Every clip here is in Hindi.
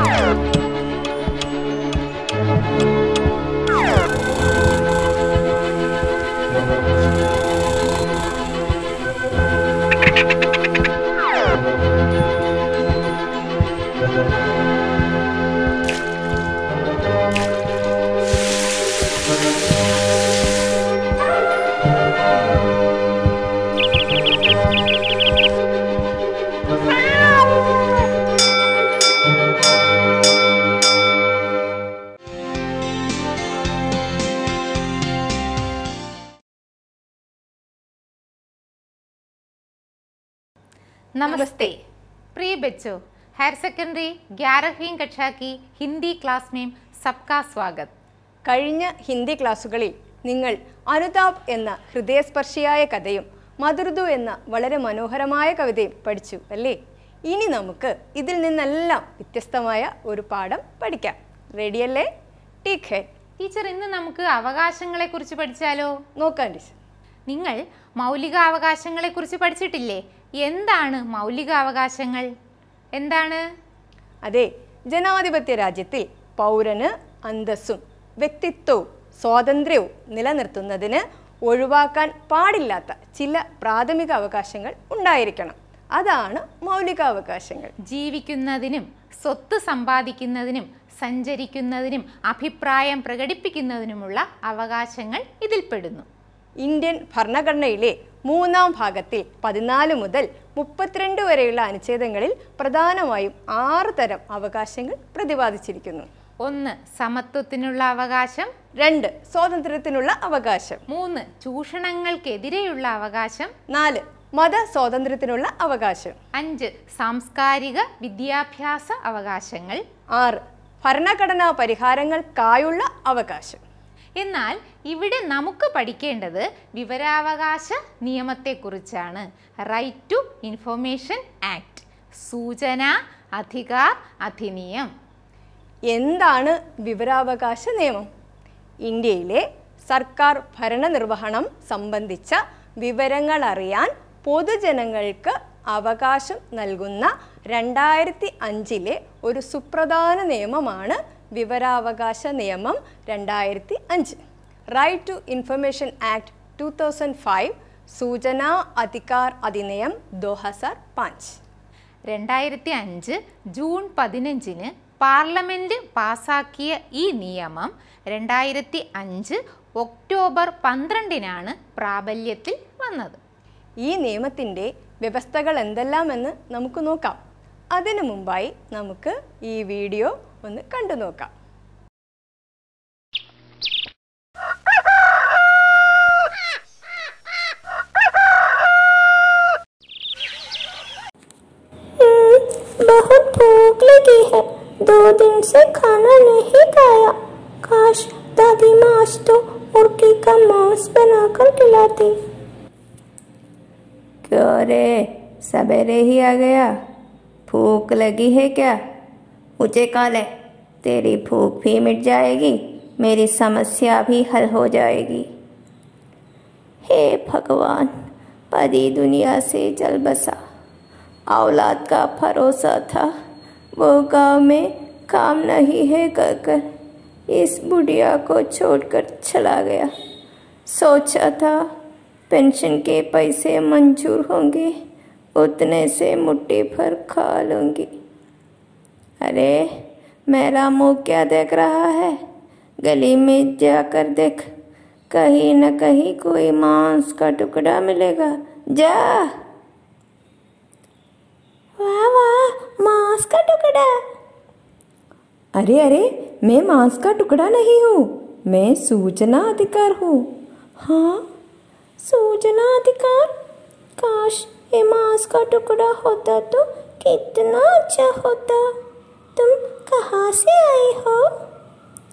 Oh! നമസ്തേ പ്രിയ ബച്ചു ഹയർ സെക്കൻഡറി ഗ്യാരഹീം കക്ഷാക്കി ഹിന്ദി ക്ലാസ് മേം സബ്കാ സ്വാഗത് കഴിഞ്ഞ ഹിന്ദി ക്ലാസ്സുകളിൽ നിങ്ങൾ അനുതാപ് എന്ന ഹൃദയസ്പർശിയായ കഥയും മധുർദു എന്ന വളരെ മനോഹരമായ കവിതയും പഠിച്ചു അല്ലേ ഇനി നമുക്ക് ഇതിൽ നിന്നെല്ലാം വ്യത്യസ്തമായ ഒരു പാഠം പഠിക്കാം റെഡിയല്ലേ ടീക്ക് ടീച്ചർ ഇന്ന് നമുക്ക് അവകാശങ്ങളെ കുറിച്ച് പഠിച്ചാലോ നോക്കാം ടീച്ചർ നിങ്ങൾ മൗലിക അവകാശങ്ങളെ കുറിച്ച് പഠിച്ചിട്ടില്ലേ എന്താണ് മൗലികാവകാശങ്ങൾ എന്താണ് അതെ ജനാധിപത്യ രാജ്യത്തിൽ പൗരന് അന്തസ്സും വ്യക്തിത്വവും സ്വാതന്ത്ര്യവും നിലനിർത്തുന്നതിന് ഒഴിവാക്കാൻ പാടില്ലാത്ത ചില പ്രാഥമിക അവകാശങ്ങൾ ഉണ്ടായിരിക്കണം അതാണ് മൗലികാവകാശങ്ങൾ ജീവിക്കുന്നതിനും സ്വത്ത് സമ്പാദിക്കുന്നതിനും സഞ്ചരിക്കുന്നതിനും അഭിപ്രായം പ്രകടിപ്പിക്കുന്നതിനുമുള്ള അവകാശങ്ങൾ ഇതിൽപ്പെടുന്നു ഇന്ത്യൻ ഭരണഘടനയിലെ മൂന്നാം ഭാഗത്തിൽ പതിനാല് മുതൽ മുപ്പത്തിരണ്ട് വരെയുള്ള അനുച്ഛേദങ്ങളിൽ പ്രധാനമായും ആറ് തരം അവകാശങ്ങൾ പ്രതിപാദിച്ചിരിക്കുന്നു ഒന്ന് സമത്വത്തിനുള്ള അവകാശം രണ്ട് സ്വാതന്ത്ര്യത്തിനുള്ള അവകാശം മൂന്ന് ചൂഷണങ്ങൾക്കെതിരെയുള്ള അവകാശം നാല് മത സ്വാതന്ത്ര്യത്തിനുള്ള അവകാശം അഞ്ച് സാംസ്കാരിക വിദ്യാഭ്യാസ അവകാശങ്ങൾ ആറ് ഭരണഘടനാ പരിഹാരങ്ങൾക്കായുള്ള അവകാശം എന്നാൽ ഇവിടെ നമുക്ക് പഠിക്കേണ്ടത് വിവരാവകാശ നിയമത്തെക്കുറിച്ചാണ് റൈറ്റ് ടു ഇൻഫോർമേഷൻ ആക്ട് സൂചന അധികാർ അധിനിയം എന്താണ് വിവരാവകാശ നിയമം ഇന്ത്യയിലെ സർക്കാർ ഭരണനിർവഹണം സംബന്ധിച്ച വിവരങ്ങൾ അറിയാൻ പൊതുജനങ്ങൾക്ക് അവകാശം നൽകുന്ന രണ്ടായിരത്തി അഞ്ചിലെ ഒരു സുപ്രധാന നിയമമാണ് വിവരാവകാശ നിയമം രണ്ടായിരത്തി അഞ്ച് right to information act two thousand five സൂചന അധികാർ അധിനിയം ദോഹസർ പാഞ്ച് രണ്ടായിരത്തി അഞ്ച് ജൂൺ പതിനഞ്ചിന് പാർലമെൻറ്റ് പാസാക്കിയ ഈ നിയമം രണ്ടായിരത്തി അഞ്ച് ഒക്ടോബർ പന്ത്രണ്ടിനാണ് പ്രാബല്യത്തിൽ വന്നത് ഈ നിയമത്തിൻ്റെ വ്യവസ്ഥകൾ എന്തെല്ലാമെന്ന് നമുക്ക് നോക്കാം അതിനു മുമ്പായി നമുക്ക് ഈ വീഡിയോ बहुत भूख लगी है दो दिन से खाना नहीं खाया काश दादी माँ तो मुर्गी का मांस बनाकर खिलाती क्यों रे सवेरे ही आ गया भूख लगी है क्या उचे काले तेरी भूख भी मिट जाएगी मेरी समस्या भी हल हो जाएगी हे भगवान परी दुनिया से चल बसा औलाद का भरोसा था वो गांव में काम नहीं है कर कर इस बुढ़िया को छोड़कर चला गया सोचा था पेंशन के पैसे मंजूर होंगे उतने से मुट्ठी भर खा लूँगी अरे मेरा मुंह क्या देख रहा है गली में जाकर देख कहीं न कहीं कोई मांस का टुकड़ा मिलेगा जा वाह वाह मांस का टुकड़ा अरे अरे मैं मांस का टुकड़ा नहीं हूँ मैं सूचना अधिकार हूँ हाँ सूचना अधिकार काश ये मांस का टुकड़ा होता तो कितना अच्छा होता तुम कहाँ से आए हो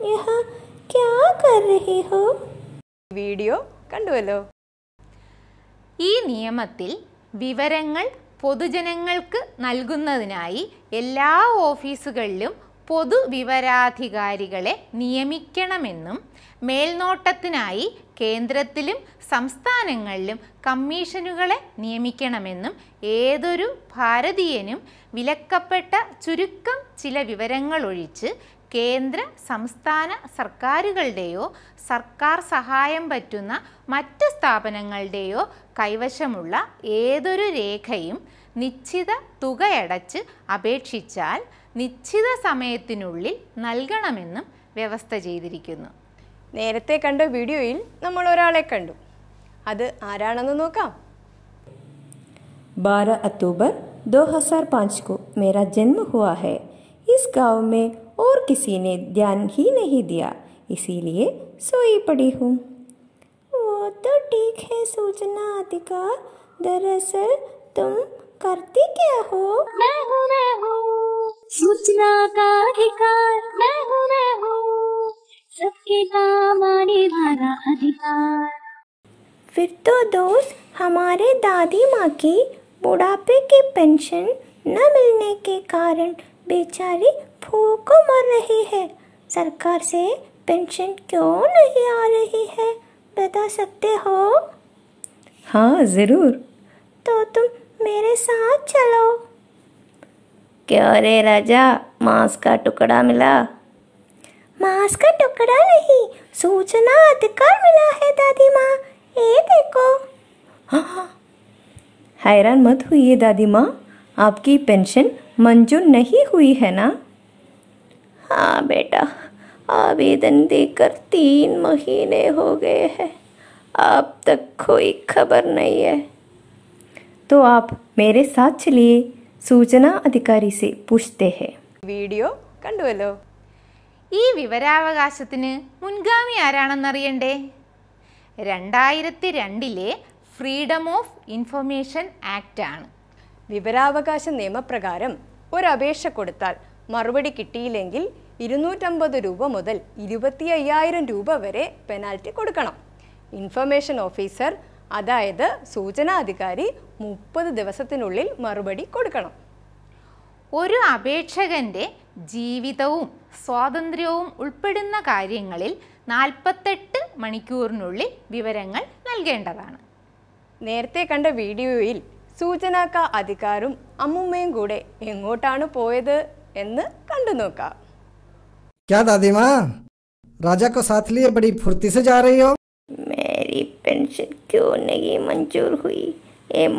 यहाँ क्या कर रहे हो वीडियो കണ്ടുവല്ലോ ഈ നിയമത്തിൽ വിവരങ്ങൾ പൊതുജനങ്ങൾക്ക് നൽകുന്നതിനായി എല്ലാ ഓഫീസുകളിലും പൊതുവിവരാധികാരികളെ നിയമിക്കണമെന്നും മേൽനോട്ടത്തിനായി കേന്ദ്രത്തിലും സംസ്ഥാനങ്ങളിലും കമ്മീഷനുകളെ നിയമിക്കണമെന്നും ഏതൊരു ഭാരതീയനും വിലക്കപ്പെട്ട ചുരുക്കം ചില വിവരങ്ങൾ ഒഴിച്ച് കേന്ദ്ര സംസ്ഥാന സർക്കാരുകളുടെയോ സർക്കാർ സഹായം പറ്റുന്ന മറ്റ് സ്ഥാപനങ്ങളുടെയോ കൈവശമുള്ള ഏതൊരു രേഖയും നിശ്ചിത തുകയടച്ച് അപേക്ഷിച്ചാൽ നിശ്ചിത സമയത്തിനുള്ളിൽ നൽകണമെന്നും വ്യവസ്ഥ ചെയ്തിരിക്കുന്നു നേരത്തെ കണ്ട വീഡിയോയിൽ നമ്മൾ ഒരാളെ കണ്ടു അത് ആരാണെന്ന് നോക്കാം बारह अक्टूबर 2005 को मेरा जन्म हुआ है इस गांव में और किसी ने ध्यान ही नहीं दिया इसीलिए सोई पड़ी हूँ वो तो ठीक है सूचना अधिकार दरअसल तुम करती क्या हो मैं हूँ मैं हूँ सूचना का अधिकार मैं हूँ मैं हूँ सबके भरा अधिकार फिर तो दोस्त हमारे दादी माँ की बुढ़ापे की पेंशन न मिलने के कारण बेचारी भूखों मर रही है सरकार से पेंशन क्यों नहीं आ रही है बता सकते हो हाँ ज़रूर तो तुम मेरे साथ चलो क्यों रे राजा मांस का टुकड़ा मिला मांस का टुकड़ा नहीं सूचना अधिकार मिला है दादी माँ ये देखो हैरान मत हुई दादी माँ आपकी पेंशन मंजूर नहीं हुई है ना हाँ बेटा आवेदन देकर तीन महीने हो गए हैं अब तक कोई खबर नहीं है तो आप मेरे साथ चलिए सूचना अधिकारी से पूछते हैं वीडियो कंडोलो ഈ വിവരാവകാശത്തിന് മുൻഗാമി ആരാണെന്നറിയണ്ടേ രണ്ടായിരത്തി രണ്ടിലെ ഫ്രീഡം ഓഫ് ഇൻഫർമേഷൻ ആക്റ്റ് ആണ് വിവരാവകാശ നിയമപ്രകാരം ഒരു കൊടുത്താൽ മറുപടി കിട്ടിയില്ലെങ്കിൽ ഇരുന്നൂറ്റമ്പത് രൂപ മുതൽ ഇരുപത്തി അയ്യായിരം രൂപ വരെ പെനാൽറ്റി കൊടുക്കണം ഇൻഫർമേഷൻ ഓഫീസർ അതായത് സൂചനാധികാരി മുപ്പത് ദിവസത്തിനുള്ളിൽ മറുപടി കൊടുക്കണം ഒരു അപേക്ഷകൻ്റെ ജീവിതവും സ്വാതന്ത്ര്യവും ഉൾപ്പെടുന്ന കാര്യങ്ങളിൽ നാൽപ്പത്തെട്ട് മണിക്കൂറിനുള്ളിൽ വിവരങ്ങൾ നൽകേണ്ടതാണ് നേരത്തെ കണ്ട വീഡിയോയിൽ സൂചനാക്ക അധികാരും അമ്മുമ്മയും കൂടെ എങ്ങോട്ടാണ് പോയത് എന്ന് കണ്ടു നോക്കാം क्या दादी माँ राजा साथ लिए बड़ी फुर्ती से जा रही हो मेरी पेंशन क्यों नहीं मंजूर हुई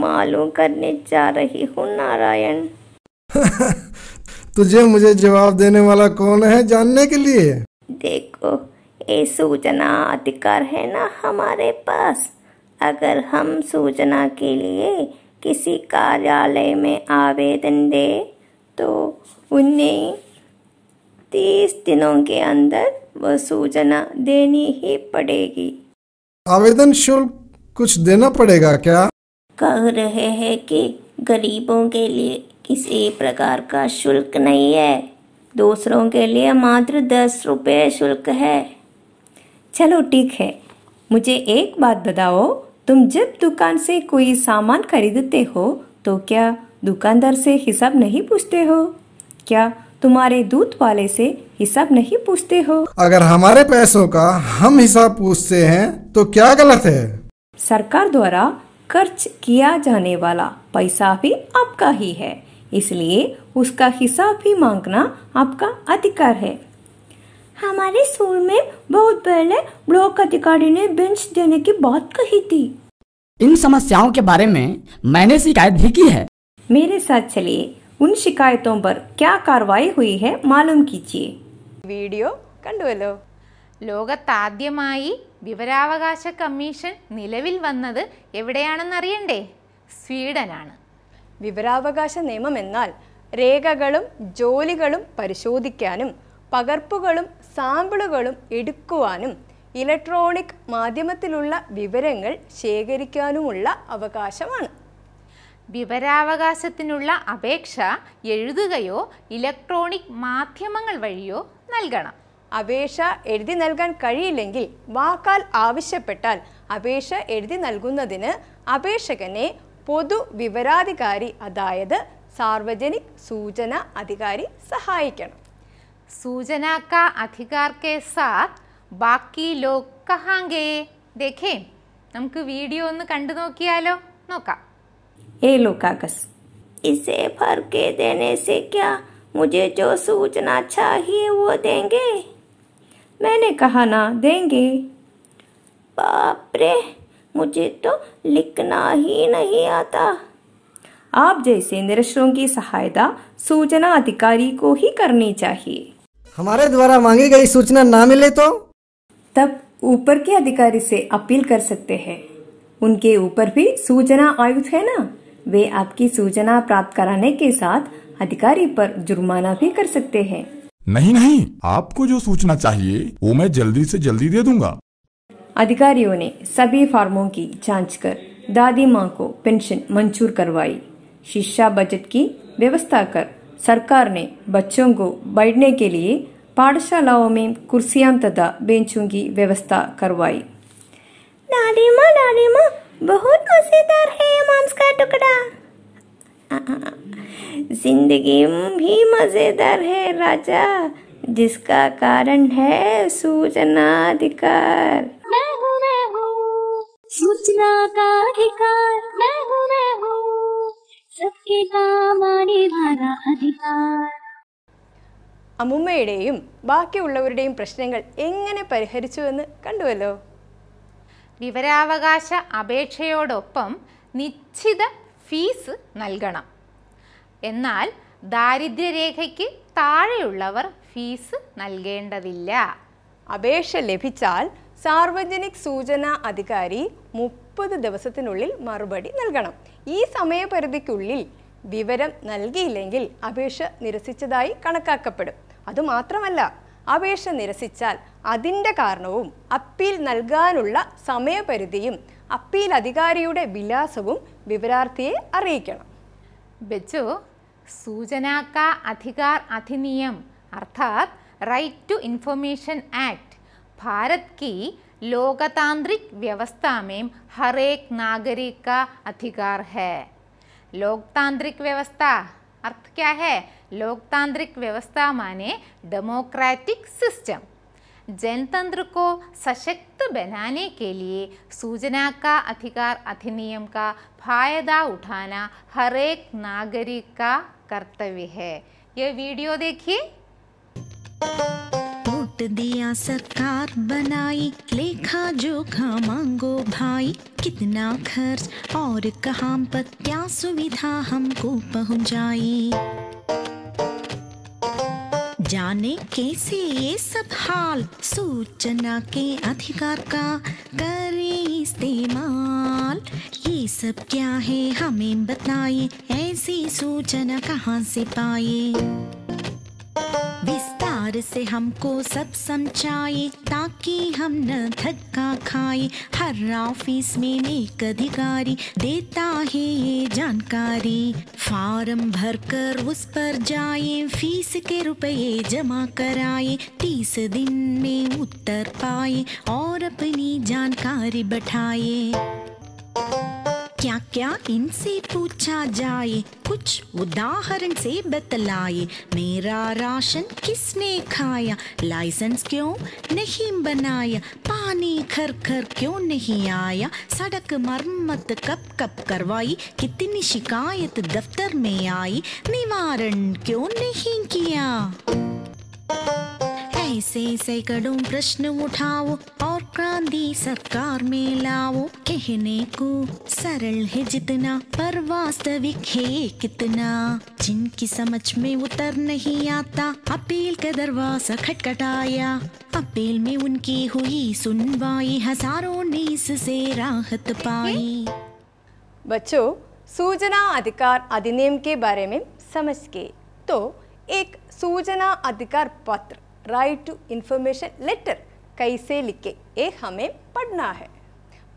मालूम करने जा रही नारायण तुझे मुझे जवाब देने वाला कौन है जानने के लिए देखो ये सूचना अधिकार है ना हमारे पास अगर हम सूचना के लिए किसी कार्यालय में आवेदन दे तो उन्हें तीस दिनों के अंदर वो सूचना देनी ही पड़ेगी आवेदन शुल्क कुछ देना पड़ेगा क्या कह रहे हैं कि गरीबों के लिए किसी प्रकार का शुल्क नहीं है दूसरों के लिए मात्र दस रुपये शुल्क है चलो ठीक है मुझे एक बात बताओ तुम जब दुकान से कोई सामान खरीदते हो तो क्या दुकानदार से हिसाब नहीं पूछते हो क्या तुम्हारे दूध वाले से हिसाब नहीं पूछते हो अगर हमारे पैसों का हम हिसाब पूछते हैं तो क्या गलत है सरकार द्वारा खर्च किया जाने वाला पैसा भी आपका ही है इसलिए उसका हिसाब भी मांगना आपका अधिकार है हमारे स्कूल में बहुत पहले ब्लॉक अधिकारी ने बेंच देने की बात कही थी इन समस्याओं के बारे में मैंने शिकायत भी की है मेरे साथ चलिए उन शिकायतों पर क्या कार्रवाई हुई है मालूम कीजिए वीडियो കണ്ടുവല്ലോ ലോകത്താദ്യമായി വിവരാവകാശ കമ്മീഷൻ നിലവിൽ വന്നത് എവിടെയാണെന്നറിയണ്ടേ സ്വീഡനാണ് വിവരാവകാശ നിയമം എന്നാൽ രേഖകളും ജോലികളും പരിശോധിക്കാനും പകർപ്പുകളും സാമ്പിളുകളും എടുക്കുവാനും ഇലക്ട്രോണിക് മാധ്യമത്തിലുള്ള വിവരങ്ങൾ ശേഖരിക്കാനുമുള്ള അവകാശമാണ് വിവരാവകാശത്തിനുള്ള അപേക്ഷ എഴുതുകയോ ഇലക്ട്രോണിക് മാധ്യമങ്ങൾ വഴിയോ നൽകണം അപേക്ഷ എഴുതി നൽകാൻ കഴിയില്ലെങ്കിൽ വാക്കാൽ ആവശ്യപ്പെട്ടാൽ അപേക്ഷ എഴുതി നൽകുന്നതിന് അപേക്ഷകനെ പൊതു വിവരാധികാരി അതായത് സാർവജനിക് സൂചന അധികാരി സഹായിക്കണം സൂചന കാ അധികാർ കെ സാത്ത് ബാക്കി ലോക് കഹാങ്കേ ദേഖേ നമുക്ക് വീഡിയോ ഒന്ന് കണ്ടു നോക്കിയാലോ നോക്കാം ഏ ലോകാകസ് इसे भर के देने से क्या मुझे जो सूचना चाहिए वो देंगे मैंने कहा ना देंगे बाप रे मुझे तो लिखना ही नहीं आता आप जैसे निरशरों की सहायता सूचना अधिकारी को ही करनी चाहिए हमारे द्वारा मांगी गई सूचना ना मिले तो तब ऊपर के अधिकारी से अपील कर सकते हैं उनके ऊपर भी सूचना आयुक्त है ना वे आपकी सूचना प्राप्त कराने के साथ अधिकारी पर जुर्माना भी कर सकते हैं नहीं नहीं आपको जो सूचना चाहिए वो मैं जल्दी से जल्दी दे दूंगा अधिकारियों ने सभी फार्मों की जांच कर दादी माँ को पेंशन मंजूर करवाई शिक्षा बजट की व्यवस्था कर सरकार ने बच्चों को बैठने के लिए पाठशालाओं में कुर्सियां तथा बेंचों की व्यवस्था करवाई दादी माँ दादी माँ बहुत मजेदार है मांस का टुकड़ा जिंदगी भी मजेदार है राजा जिसका कारण है सूचना अधिकार योजना का अधिकार मैं हूँ मैं हूँ सबके काम आने वाला अधिकार അമ്മൂമ്മയുടെയും ബാക്കിയുള്ളവരുടെയും പ്രശ്നങ്ങൾ എങ്ങനെ പരിഹരിച്ചുവെന്ന് കണ്ടുവല്ലോ വിവരാവകാശ അപേക്ഷയോടൊപ്പം നിശ്ചിത ഫീസ് നൽകണം എന്നാൽ ദാരിദ്ര്യരേഖയ്ക്ക് താഴെയുള്ളവർ ഫീസ് നൽകേണ്ടതില്ല അപേക്ഷ ലഭിച്ചാൽ സാർവജനിക് സൂചനാ അധികാരി മുപ്പ മുപ്പത് ദിവസത്തിനുള്ളിൽ മറുപടി നൽകണം ഈ സമയപരിധിക്കുള്ളിൽ വിവരം നൽകിയില്ലെങ്കിൽ അപേക്ഷ നിരസിച്ചതായി കണക്കാക്കപ്പെടും അതുമാത്രമല്ല അപേക്ഷ നിരസിച്ചാൽ അതിൻ്റെ കാരണവും അപ്പീൽ നൽകാനുള്ള സമയപരിധിയും അപ്പീൽ അധികാരിയുടെ വിലാസവും വിവരാർത്ഥിയെ അറിയിക്കണം ബെച്ചു സൂചനാക്ക അധികാർ അധിനിയം അർത്ഥാത് right to information act Bharat കി लोकतांत्रिक व्यवस्था में हर एक नागरिक का अधिकार है लोकतांत्रिक व्यवस्था अर्थ क्या है लोकतांत्रिक व्यवस्था माने डेमोक्रेटिक सिस्टम जनतंत्र को सशक्त बनाने के लिए सूचना का अधिकार अधिनियम का फायदा उठाना हर एक नागरिक का कर्तव्य है यह वीडियो देखिए नोट दिया सरकार बनाई लेखा जोखा मांगो भाई कितना खर्च और कहां पर क्या सुविधा हमको पहुँचाई जाने कैसे ये सब हाल सूचना के अधिकार का करे इस्तेमाल ये सब क्या है हमें बताए ऐसी सूचना कहाँ से पाए प्यार से हमको सब समझाए ताकि हम न धक्का खाए हर ऑफिस में एक अधिकारी देता है ये जानकारी भर भरकर उस पर जाए फीस के रुपये जमा कराए तीस दिन में उत्तर पाए और अपनी जानकारी बैठाए क्या क्या इनसे पूछा जाए कुछ उदाहरण से बतलाए मेरा राशन किसने खाया लाइसेंस क्यों नहीं बनाया पानी खर खर क्यों नहीं आया सड़क मरम्मत कब कब करवाई कितनी शिकायत दफ्तर में आई निवारण क्यों नहीं किया ऐसे सैकड़ों प्रश्न उठाओ और क्रांति सरकार में लाओ कहने को सरल है जितना पर वास्तविक है कितना जिनकी समझ में उतर नहीं आता अपील का दरवाजा खटखटाया अपील में उनकी हुई सुनवाई हजारों ने इससे राहत पाई बच्चों सूचना अधिकार अधिनियम के बारे में समझ के तो एक सूचना अधिकार पत्र राइट टू इंफॉर्मेशन लेटर कैसे लिखे ये हमें पढ़ना है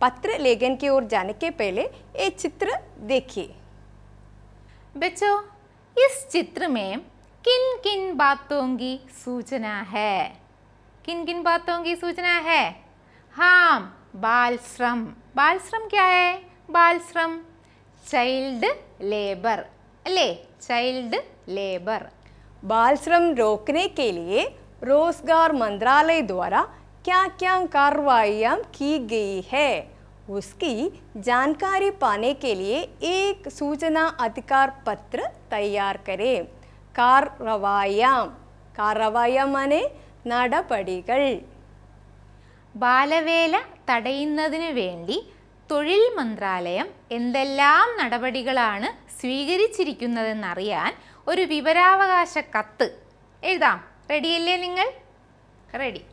पत्र लेखन की ओर जाने के पहले ये चित्र देखिए बच्चों इस चित्र में किन किन बातों की सूचना है किन किन बातों की सूचना है हाँ बाल श्रम बाल श्रम क्या है बाल श्रम चाइल्ड लेबर ले चाइल्ड लेबर बाल श्रम रोकने के लिए रोजगार मंत्रालय द्वारा क्या क्या कार्रवाइयाँ की गई है उसकी जानकारी पाने के लिए एक सूचना अधिकार पत्र तैयार करें कार्रवायाम कार्रवाയം माने നടപടികൾ ബാലവേല തടയുന്നതിന് വേണ്ടി തൊഴിൽ മന്ത്രാലയം എന്തെല്ലാം നടപടികളാണ് സ്വീകരിച്ചിരിക്കുന്നതെന്നറിയാൻ ഒരു വിവരാവകാശ കത്ത് എഴുതാം റെഡിയല്ലേ നിങ്ങൾ റെഡി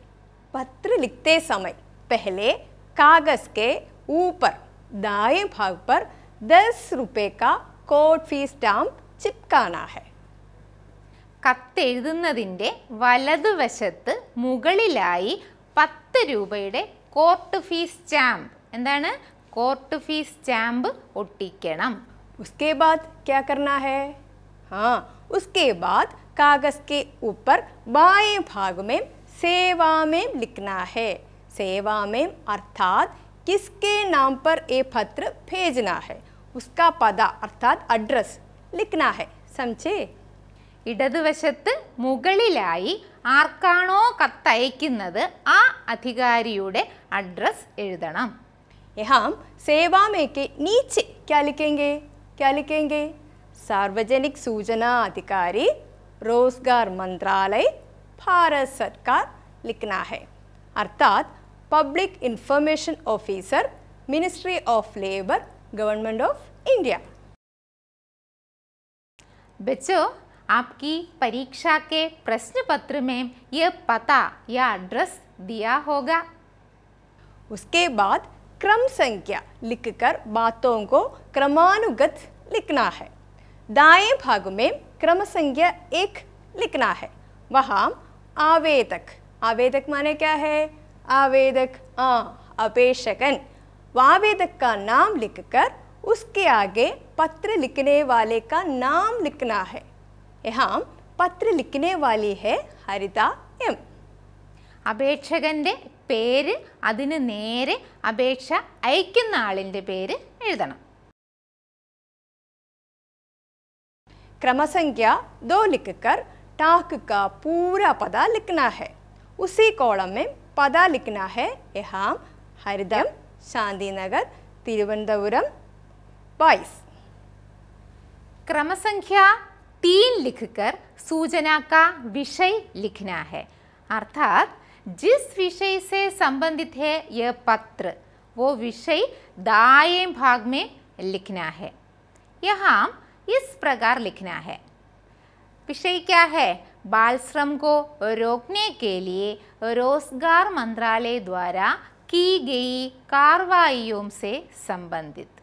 पत्र लिखते समय पहले कागज़ के ऊपर दाएं भाग पर दस रुपए का फी स्टाम्प चिपकाना है കത്തെഴുതുന്നതിൻ്റെ വലതുവശത്ത് മുകളിലായി പത്ത് രൂപയുടെ കോർട്ട് ഫീ സ്റ്റാമ്പ് എന്താണ് കോർട്ട് ഫീ സ്റ്റാമ്പ് ഒട്ടിക്കണം उसके बाद क्या करना है हां उसके बाद कागज़ के ऊपर बाएं भाग में सेवा में लिखना है सेवा में अर्थात किसके नाम पर ये पत्र भेजना है उसका पद अर्थात अड्रस लिखना है समझे ഇടതുവശത്ത് മുകളിലായി ആർക്കാണോ കത്തയക്കുന്നത് ആ അധികാരിയുടെ അഡ്രസ് എഴുതണം എഹാം സേവാമേക്ക് നീച്ച് കാലിക്കേങ്കേ കാലിക്കേങ്കേ സാർവജനിക് സൂചനാ അധികാരി റോസ്ഗാർ മന്ത്രാലയ് भारत सरकार लिखना है अर्थात public information officer ministry of labour government of India बच्चों आपकी परीक्षा के प्रश्न पत्र में यह पता या एड्रेस दिया होगा उसके बाद क्रम संख्या लिखकर बातों को क्रमानुगत लिखना है दाएं भाग में क्रम संख्या एक लिखना है वहां आवेदक आवेदक माने क्या है आवेदक आ अपेक्षकन आवेदक का नाम लिखकर उसके आगे पत्र लिखने वाले का नाम लिखना है यहाँ പത്ര ലിഖിനെ വാലി ഹെ ഹരിത എം അപേക്ഷകൻ്റെ പേര് അതിന് നേരെ അപേക്ഷ അയക്കുന്ന ആളിൻ്റെ പേര് എഴുതണം ക്രമസംഖ്യ ദോ ലിക്കർ टाक का पूरा पदा लिखना है उसी कॉलम में पदा लिखना है यहाँ हरिदम शांति नगर तिरुवनंतपुरम बाईस क्रम संख्या तीन लिखकर सूचना का विषय लिखना है अर्थात जिस विषय से संबंधित है यह पत्र वो विषय दाएं भाग में लिखना है यहाँ इस प्रकार लिखना है विषय क्या है बाल श्रम को रोकने के लिए रोजगार मंत्रालय द्वारा की गई कार्रवाइयों से संबंधित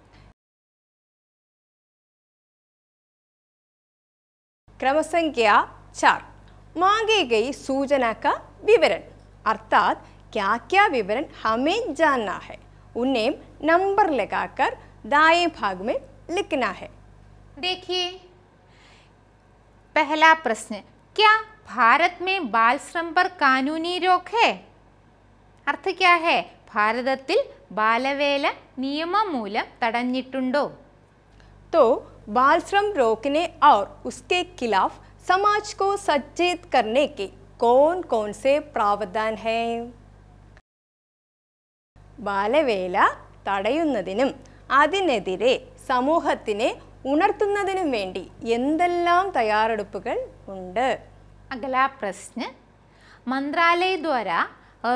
क्रम संख्या चार मांगे गई सूचना का विवरण अर्थात क्या क्या विवरण हमें जानना है उन्हें नंबर लगाकर दाएं भाग में लिखना है देखिए पहला प्रश्न क्या भारत में बाल श्रम पर कानूनी रोक है अर्थ क्या है भारत बालवेल नियम मूल तड़ो तो बाल श्रम रोकने और उसके खिलाफ समाज को सचेत करने के कौन कौन से प्रावधान है बालवेल तड़य അതിനെതിരെ ഉണർത്തുന്നതിനും വേണ്ടി എന്തെല്ലാം തയ്യാറെടുപ്പുകൾ ഉണ്ട് അഗല പ്രശ്ന മന്ത്രാലയ ദ്വാരാ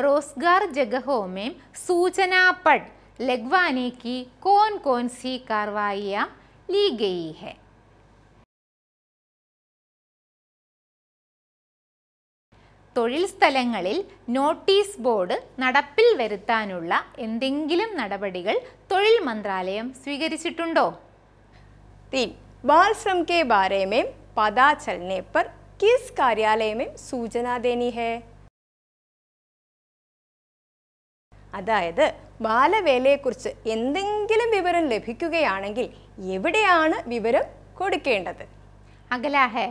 रोजगार ജഗഹോമേം में सूचना കോൺ लगवाने की कौन തൊഴിൽ സ്ഥലങ്ങളിൽ നോട്ടീസ് ബോർഡ് നടപ്പിൽ വരുത്താനുള്ള എന്തെങ്കിലും നടപടികൾ തൊഴിൽ മന്ത്രാലയം സ്വീകരിച്ചിട്ടുണ്ടോ तीन बाल श्रम के बारे में पता चलने पर किस कार्यालय में सूचना देनी है അതായത് ബാലവേലയെക്കുറിച്ച് എന്തെങ്കിലും വിവരം ലഭിക്കുകയാണെങ്കിൽ എവിടെയാണ് വിവരം കൊടുക്കേണ്ടത് അകലാഹെ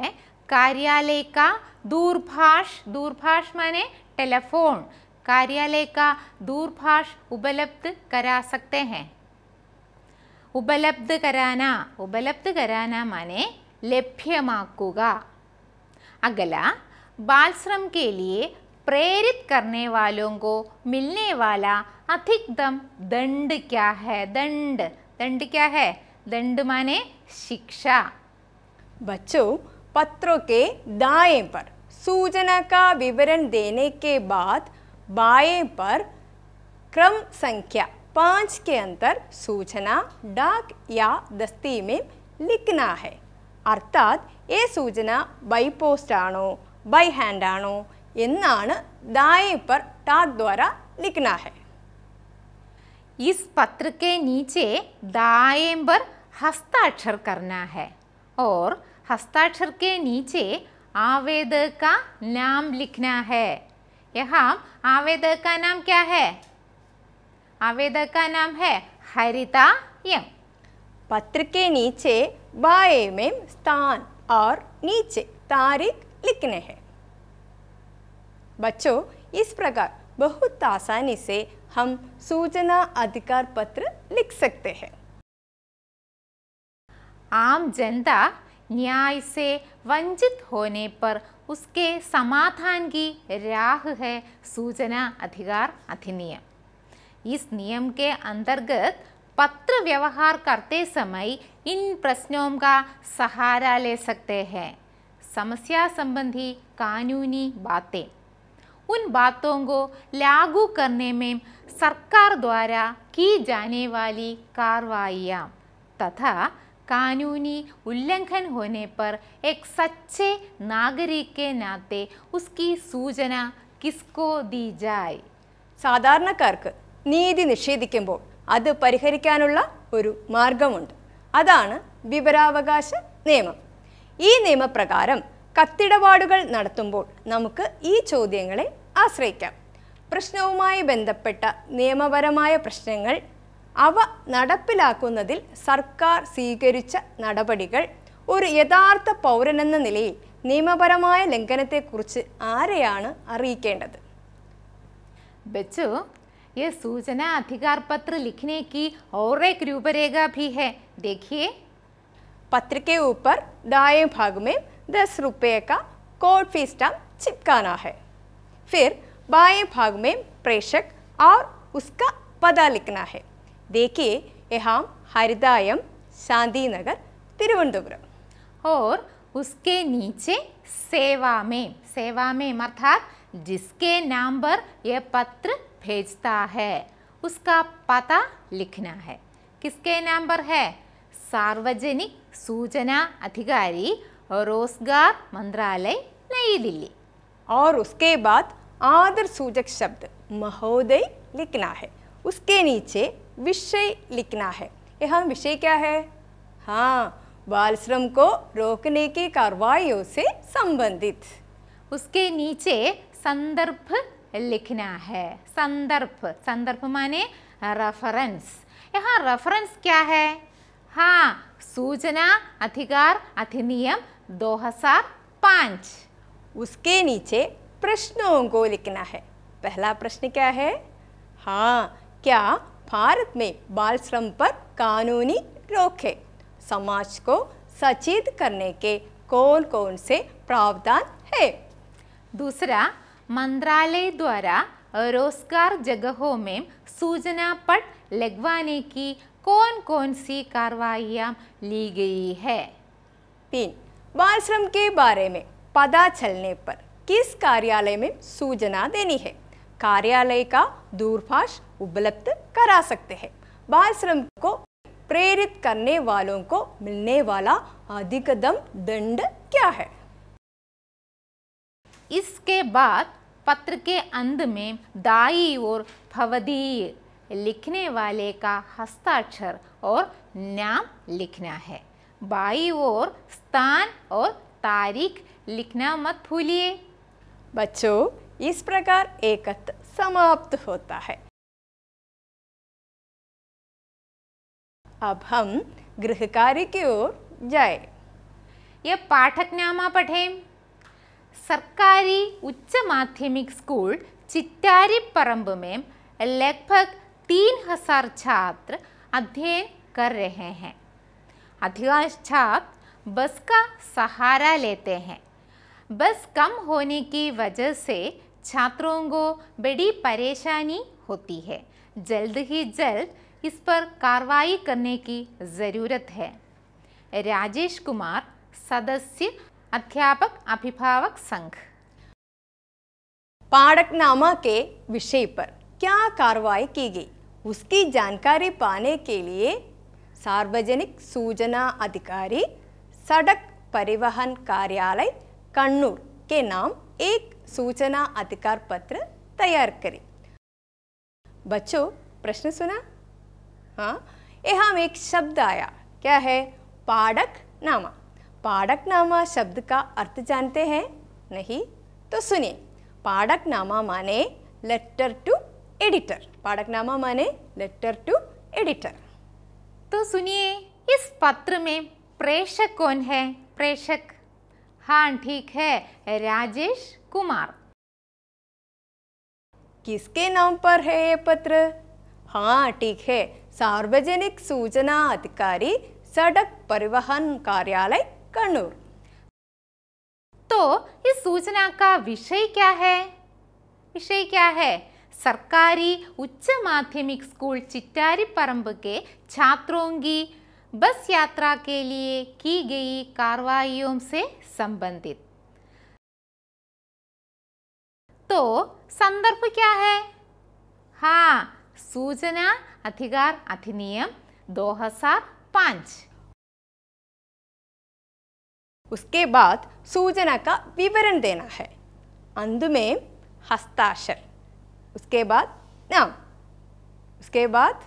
कार्यालय का दूरभाष दूरभाष माने टेलीफोन कार्यालय का दूरभाष उपलब्ध करा सकते हैं उपलब्ध कराना उपलब्ध कराना माने लभ्यमाकुगा अगला बाल श्रम के लिए प्रेरित करने वालों को मिलने वाला अधिकतम दंड क्या है दंड दंड क्या है दंड माने शिक्षा बच्चों पत्रों के दाएं पर सूचना का विवरण देने के बाद बाएं पर क्रम संख्या पाँच के अंतर सूचना डाक या दस्ती में लिखना है अर्थात ये सूचना बाई पोस्ट आनो बाई हैंड आनो എന്നാണ് दाए पर टाक द्वारा लिखना है इस पत्र के नीचे दाए पर हस्ताक्षर करना है और हस्ताक्षर के नीचे आवेदक का नाम लिखना है यहाँ आवेदक का नाम क्या है आवेदक का नाम है हरिता एम पत्र के नीचे बाए में स्थान और नीचे तारीख लिखने हैं बच्चों इस प्रकार बहुत आसानी से हम सूचना अधिकार पत्र लिख सकते हैं आम जनता न्याय से वंचित होने पर उसके समाधान की राह है सूचना अधिकार अधिनियम इस नियम के अंतर्गत पत्र व्यवहार करते समय इन प्रश्नों का सहारा ले सकते हैं समस्या संबंधी कानूनी बातें उन बातों को लागू करने में सरकार द्वारा की जाने वाली कार्रवाइयाँ तथा कानूनी उल्लंघन होने पर एक सच्चे नागरिक के नाते उसकी सूचना किसको दी जाए कर्क നീതി നിഷേധിക്കുമ്പോൾ അത് പരിഹരിക്കാനുള്ള ഒരു മാർഗമുണ്ട് അതാണ് വിവരാവകാശ നിയമം ഈ നിയമപ്രകാരം കത്തിടപാടുകൾ നടത്തുമ്പോൾ നമുക്ക് ഈ ചോദ്യങ്ങളെ ആശ്രയിക്കാം പ്രശ്നവുമായി ബന്ധപ്പെട്ട നിയമപരമായ പ്രശ്നങ്ങൾ അവ നടപ്പിലാക്കുന്നതിൽ സർക്കാർ സ്വീകരിച്ച നടപടികൾ ഒരു യഥാർത്ഥ പൗരനെന്ന നിലയിൽ നിയമപരമായ ലംഘനത്തെക്കുറിച്ച് ആരെയാണ് അറിയിക്കേണ്ടത് ബച്ചു ये सूचना अधिकार पत्र लिखने की और एक रूपरेखा भी है देखिए पत्र के ऊपर दाएं भाग में दस रुपये का कोड फी स्टाम्प चिपकाना है फिर बाएं भाग में प्रेषक और उसका पता लिखना है देखिए यहाँ हरिदायम शांति नगर तिरुवनंतपुरम और उसके नीचे सेवा में सेवा में अर्थात जिसके नाम पर यह पत्र भेजता है उसका पता लिखना है किसके नाम पर है सार्वजनिक सूचना अधिकारी रोजगार मंत्रालय नई दिल्ली और उसके बाद आदर सूचक शब्द महोदय लिखना है उसके नीचे विषय लिखना है यह विषय क्या है हाँ बाल श्रम को रोकने की कार्रवाई से संबंधित उसके नीचे संदर्भ लिखना है संदर्भ संदर्भ माने रेफरेंस यहाँ रेफरेंस क्या है हाँ सूचना अधिकार अधिनियम 2005 उसके नीचे प्रश्नों को लिखना है पहला प्रश्न क्या है हाँ क्या भारत में बाल श्रम पर कानूनी रोक है समाज को सचेत करने के कौन कौन से प्रावधान है दूसरा मंत्रालय द्वारा रोजगार जगहों में सूचना पट लगवाने की कौन कौन सी कार्रवाइयाँ ली गई है तीन बाल श्रम के बारे में पता चलने पर किस कार्यालय में सूचना देनी है कार्यालय का दूरभाष उपलब्ध करा सकते हैं बाल श्रम को प्रेरित करने वालों को मिलने वाला अधिकतम दंड क्या है इसके बाद पत्र के अंत में दाई और भवदी लिखने वाले का हस्ताक्षर और नाम लिखना है बाई और स्थान और तारीख लिखना मत भूलिए बच्चों इस प्रकार एकत्र समाप्त होता है अब हम गृह कार्य की ओर जाए यह पाठकनामा पढ़ें सरकारी उच्च माध्यमिक स्कूल चिट्टारीपरम्ब में लगभग तीन हजार छात्र अध्ययन कर रहे हैं अधिकांश छात्र बस का सहारा लेते हैं बस कम होने की वजह से छात्रों को बड़ी परेशानी होती है जल्द ही जल्द इस पर कार्रवाई करने की ज़रूरत है राजेश कुमार सदस्य अध्यापक अभिभावक संघ पाड़कनामा के विषय पर क्या कार्रवाई की गई उसकी जानकारी पाने के लिए सार्वजनिक सूचना अधिकारी सड़क परिवहन कार्यालय कन्नूर के नाम एक सूचना अधिकार पत्र तैयार करें बच्चों प्रश्न सुना हाँ यहाँ एक शब्द आया क्या है पाड़क नामा पाड़कनामा शब्द का अर्थ जानते हैं नहीं तो सुनिए पाड़कनामा माने लेटर टू एडिटर पाड़कनामा माने लेटर टू एडिटर तो सुनिए इस पत्र में प्रेषक कौन है प्रेषक हाँ ठीक है राजेश कुमार किसके नाम पर है ये पत्र हाँ ठीक है सार्वजनिक सूचना अधिकारी सड़क परिवहन कार्यालय कन्नूर तो इस सूचना का विषय क्या है विषय क्या है सरकारी उच्च माध्यमिक स्कूल चिट्टारीपरम्ब के छात्रों की बस यात्रा के लिए की गई कार्रवाइयों से संबंधित तो संदर्भ क्या है हाँ सूचना अधिकार अधिनियम 2005 उसके बाद सूचना का विवरण देना है अंत में हस्ताक्षर उसके बाद नाम उसके बाद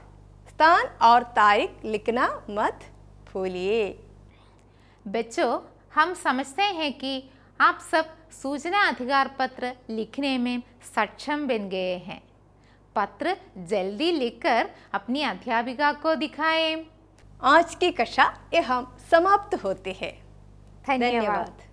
स्थान और तारीख लिखना मत भूलिए बच्चों हम समझते हैं कि आप सब सूचना अधिकार पत्र लिखने में सक्षम बन गए हैं पत्र जल्दी लिखकर अपनी अध्यापिका को दिखाएं। आज की कक्षा यह हम समाप्त होते हैं धन्यवाद